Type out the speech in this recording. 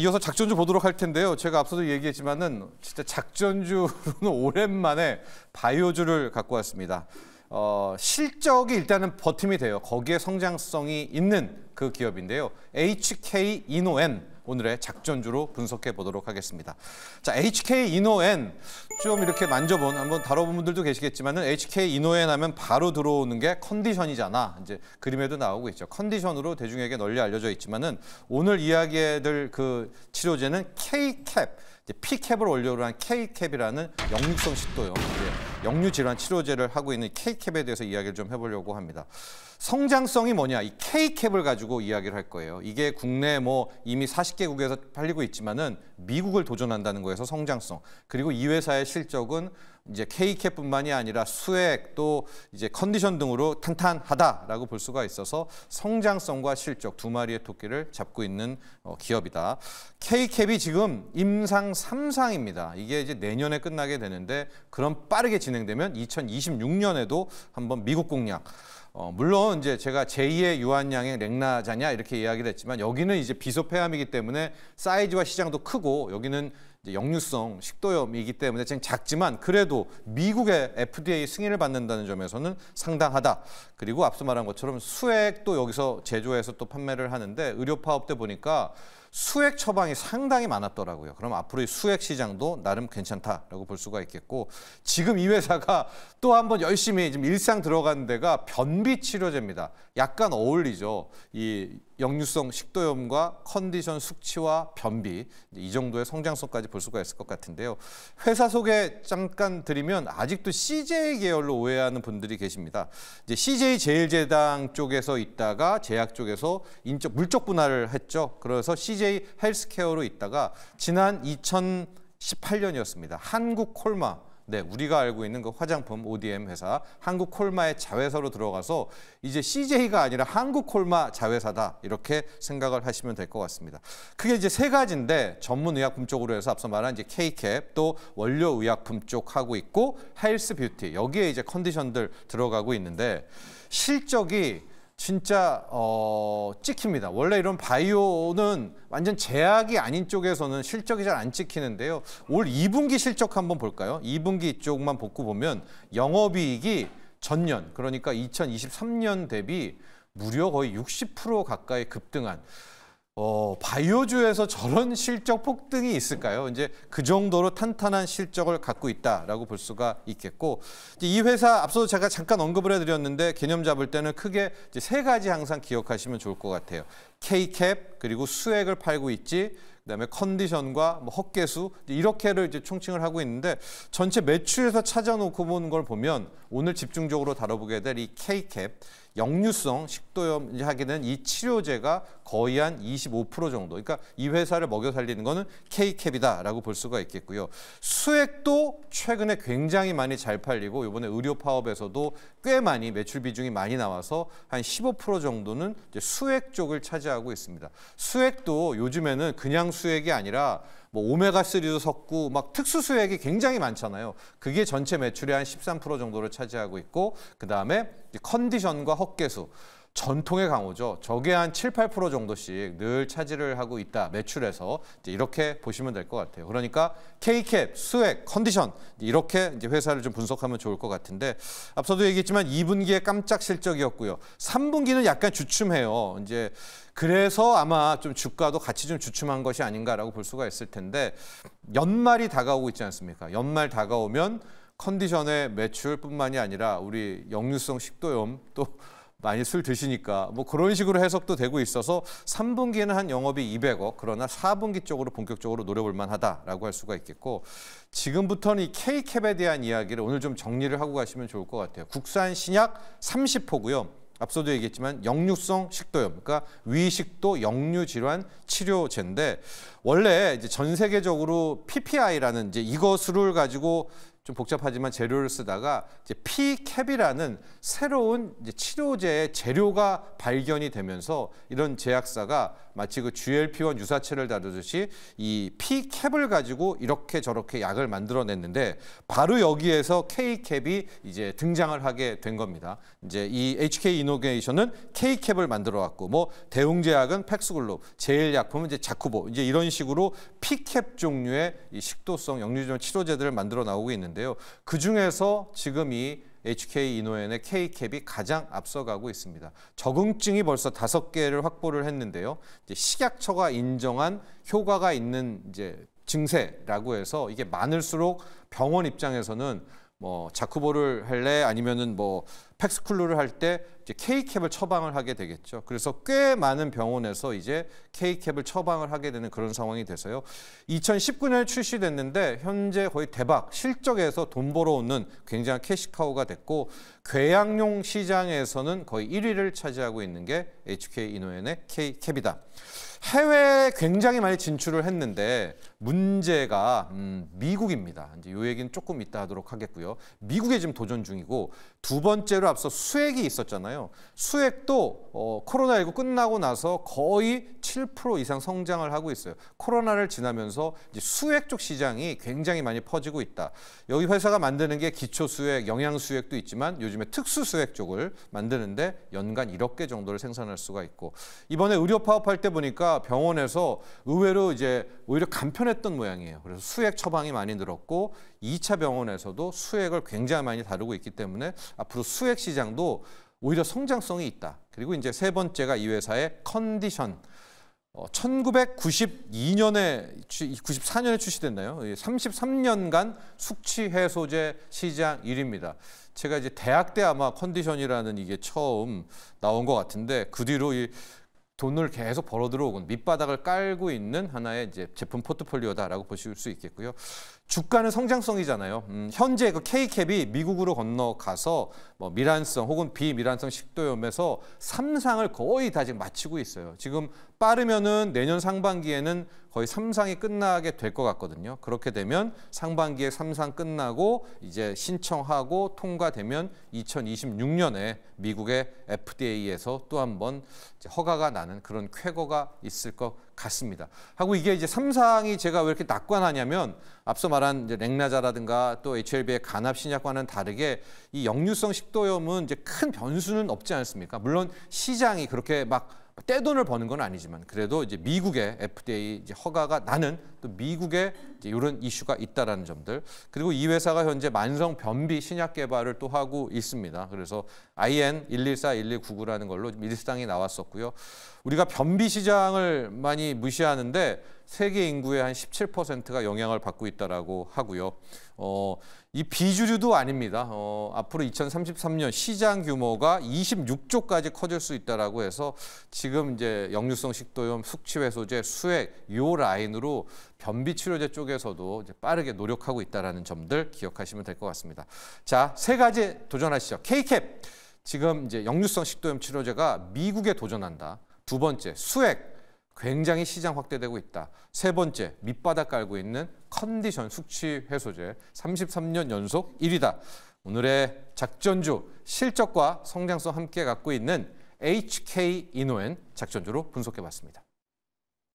이어서 작전주 보도록 할 텐데요. 제가 앞서도 얘기했지만은 진짜 작전주는 오랜만에 바이오주를 갖고 왔습니다. 어, 실적이 일단은 버팀이 돼요. 거기에 성장성이 있는 그 기업인데요. HK 이노엔 오늘의 작전주로 분석해 보도록 하겠습니다. 자, HK 이노엔 좀 이렇게 만져본 한번 다뤄본 분들도 계시겠지만은 HK 이노엔 하면 바로 들어오는 게 컨디션이잖아. 이제 그림에도 나오고 있죠. 컨디션으로 대중에게 널리 알려져 있지만은 오늘 이야기해들 그 치료제는 K 캡. P캡을 원료로 한 K캡이라는 역류성 식도염, 역류 예, 질환 치료제를 하고 있는 K캡에 대해서 이야기를 좀 해보려고 합니다. 성장성이 뭐냐? 이 K캡을 가지고 이야기를 할 거예요. 이게 국내 뭐 이미 40개국에서 팔리고 있지만은 미국을 도전한다는 거에서 성장성 그리고 이 회사의 실적은 이제 K캡뿐만이 아니라 수액 또 이제 컨디션 등으로 탄탄하다라고 볼 수가 있어서 성장성과 실적 두 마리의 토끼를 잡고 있는 어, 기업이다. K캡이 지금 임상 3상입니다. 이게 이제 내년에 끝나게 되는데 그럼 빠르게 진행되면 2026년에도 한번 미국 공략 어, 물론 이제 제가 제2의 유한양행 랭나자냐 이렇게 이야기를 했지만 여기는 이제 비소폐암이기 때문에 사이즈와 시장도 크고 여기는 이제 역류성 식도염이기 때문에 지금 작지만 그래도 미국의 FDA 승인을 받는다는 점에서는 상당하다. 그리고 앞서 말한 것처럼 수액도 여기서 제조해서 또 판매를 하는데 의료 파업 때 보니까 수액 처방이 상당히 많았더라고요. 그럼 앞으로의 수액 시장도 나름 괜찮다라고 볼 수가 있겠고 지금 이 회사가 또 한 번 열심히 지금 일상 들어가는 데가 변비 치료제입니다. 약간 어울리죠. 이 역류성 식도염과 컨디션 숙취와 변비 이 정도의 성장성까지 볼 수가 있을 것 같은데요. 회사 소개 잠깐 드리면 아직도 CJ 계열로 오해하는 분들이 계십니다. 이제 CJ 제일제당 쪽에서 있다가 제약 쪽에서 인적 물적 분할을 했죠. 그래서 CJ CJ 헬스케어로 있다가 지난 2018년이었습니다. 한국 콜마 네, 우리가 알고 있는 그 화장품 ODM 회사 한국 콜마의 자회사로 들어가서 이제 CJ가 아니라 한국 콜마 자회사다 이렇게 생각을 하시면 될 것 같습니다. 그게 이제 세 가지인데 전문 의약품 쪽으로 해서 앞서 말한 이제 K캡 또 원료 의약품 쪽 하고 있고 헬스 뷰티 여기에 이제 컨디션들 들어가고 있는데 실적이 진짜 어, 찍힙니다. 원래 이런 바이오는 완전 제약이 아닌 쪽에서는 실적이 잘 안 찍히는데요. 올 2분기 실적 한번 볼까요? 2분기 쪽만 복구 보면 영업이익이 전년 그러니까 2023년 대비 무려 거의 60% 가까이 급등한 어, 바이오주에서 저런 실적 폭등이 있을까요? 이제 그 정도로 탄탄한 실적을 갖고 있다라고 볼 수가 있겠고 이 회사 앞서도 제가 잠깐 언급을 해드렸는데 개념 잡을 때는 크게 세 가지 항상 기억하시면 좋을 것 같아요. K캡 그리고 수액을 팔고 있지 그다음에 컨디션과 뭐 헛개수 이렇게를 이제 총칭을 하고 있는데 전체 매출에서 찾아놓고 보는 걸 보면 오늘 집중적으로 다뤄보게 될 이 K캡 역류성 식도염 하기는 이 치료제가 거의 한 25% 정도. 그러니까 이 회사를 먹여 살리는 거는 K캡이다라고 볼 수가 있겠고요. 수액도 최근에 굉장히 많이 잘 팔리고 이번에 의료 파업에서도 꽤 많이 매출 비중이 많이 나와서 한 15% 정도는 수액 쪽을 차지하고 있습니다. 수액도 요즘에는 그냥 수액이 아니라 뭐 오메가3도 섞고 막 특수 수액이 굉장히 많잖아요. 그게 전체 매출의 한 13% 정도를 차지하고 있고 그다음에 컨디션과 헛개수 전통의 강호죠. 저게 한 7, 8% 정도씩 늘 차지를 하고 있다. 매출에서 이렇게 보시면 될 것 같아요. 그러니까 K캡, 수액, 컨디션 이렇게 이제 회사를 좀 분석하면 좋을 것 같은데 앞서도 얘기했지만 2분기에 깜짝 실적이었고요. 3분기는 약간 주춤해요. 이제 그래서 아마 좀 주가도 같이 좀 주춤한 것이 아닌가라고 볼 수가 있을 텐데 연말이 다가오고 있지 않습니까? 연말 다가오면 컨디션의 매출뿐만이 아니라 우리 역류성 식도염 또 많이 술 드시니까 뭐 그런 식으로 해석도 되고 있어서 3분기에는 한 영업이 200억 그러나 4분기 쪽으로 본격적으로 노려볼 만하다라고 할 수가 있겠고 지금부터는 이 K캡에 대한 이야기를 오늘 좀 정리를 하고 가시면 좋을 것 같아요. 국산 신약 30호고요. 앞서도 얘기했지만 역류성 식도염, 그러니까 위식도 역류 질환 치료제인데 원래 이제 전 세계적으로 PPI라는 이제 이것을 가지고 좀 복잡하지만 재료를 쓰다가 이제 피캡이라는 새로운 이제 치료제의 재료가 발견이 되면서 이런 제약사가 마치 그 GLP-1 유사체를 다루듯이 이 피캡을 가지고 이렇게 저렇게 약을 만들어냈는데 바로 여기에서 K캡이 이제 등장을 하게 된 겁니다. 이제 이 HK 이노베이션은 K캡을 만들어 왔고 뭐 대웅제약은 팩스글롭, 제일약품은 이제 자쿠보 이제 이런 식으로 피캡 종류의 식도성 역류종 치료제들을 만들어 나오고 있는. 있는데요. 그 중에서 지금 이 HK 이노엔의 K캡이 가장 앞서가고 있습니다. 적응증이 벌써 다섯 개를 확보를 했는데요. 식약처가 인정한 효과가 있는 이제 증세라고 해서 이게 많을수록 병원 입장에서는 뭐 자쿠보를 할래 아니면은 뭐 팩스쿨루를 할때 이제 K캡을 처방을 하게 되겠죠. 그래서 꽤 많은 병원에서 이제 K캡을 처방을 하게 되는 그런 상황이 돼서요. 2019년에 출시됐는데 현재 거의 대박 실적에서 돈 벌어오는 굉장한 캐시카우가 됐고 괴양용 시장에서는 거의 1위를 차지하고 있는 게 HK 인노엔의 K캡이다. 해외에 굉장히 많이 진출을 했는데 문제가 음, 미국입니다. 이제 요 얘기는 조금 이따 하도록 하겠고요. 미국에 지금 도전 중이고 두 번째로 앞서 수액이 있었잖아요. 있잖아요. 수액도 어, 코로나19 끝나고 나서 거의 7% 이상 성장을 하고 있어요. 코로나를 지나면서 수액 쪽 시장이 굉장히 많이 퍼지고 있다. 여기 회사가 만드는 게 기초 수액, 영양 수액도 있지만 요즘에 특수 수액 쪽을 만드는데 연간 1억 개 정도를 생산할 수가 있고 이번에 의료 파업할 때 보니까 병원에서 의외로 이제 오히려 간편했던 모양이에요. 그래서 수액 처방이 많이 늘었고 2차 병원에서도 수액을 굉장히 많이 다루고 있기 때문에 앞으로 수액 시장도 오히려 성장성이 있다. 그리고 이제 세 번째가 이 회사의 컨디션. 1992년에 94년에 출시됐나요? 33년간 숙취 해소제 시장 1위입니다. 제가 이제 대학 때 아마 컨디션이라는 이게 처음 나온 것 같은데 그 뒤로 이 돈을 계속 벌어 들어오고 밑바닥을 깔고 있는 하나의 이제 제품 포트폴리오다라고 보실 수 있겠고요. 주가는 성장성이잖아요. 음, 현재 그 K캡이 미국으로 건너가서 뭐 미란성 혹은 비미란성 식도염에서 3상을 거의 다 지금 마치고 있어요. 지금 빠르면은 내년 상반기에는 거의 3상이 끝나게 될 것 같거든요. 그렇게 되면 상반기에 3상 끝나고 이제 신청하고 통과되면 2026년에 미국의 FDA에서 또 한 번 허가가 나는 그런 쾌거가 있을 것 같습니다. 하고 이게 이제 삼상이 제가 왜 이렇게 낙관하냐면 앞서 말한 이제 렉나자라든가 또 HLB의 간압 신약과는 다르게 이 역류성 식도염은 이제 큰 변수는 없지 않습니까? 물론 시장이 그렇게 막 떼돈을 버는 건 아니지만 그래도 이제 미국의 FDA 이제 허가가 나는 또 미국의 이런 이슈가 있다라는 점들 그리고 이 회사가 현재 만성 변비 신약 개발을 또 하고 있습니다. 그래서 IN 114199라는 걸로 미 밀상이 나왔었고요. 우리가 변비 시장을 많이 무시하는데 세계 인구의 한 17%가 영향을 받고 있다라고 하고요. 어, 이 비주류도 아닙니다. 어, 앞으로 2033년 시장 규모가 26조까지 커질 수 있다라고 해서 지금 이제 역류성 식도염, 숙취해소제, 수액 요 라인으로 변비 치료제 쪽에서도 빠르게 노력하고 있다라는 점들 기억하시면 될 것 같습니다. 자, 세 가지 도전하시죠. 케캡 지금 이제 역류성 식도염 치료제가 미국에 도전한다. 두 번째 수액 굉장히 시장 확대되고 있다. 세 번째, 밑바닥 깔고 있는 컨디션 숙취 해소제 33년 연속 1위다. 오늘의 작전주 실적과 성장성 함께 갖고 있는 HK 이노엔 작전주로 분석해봤습니다.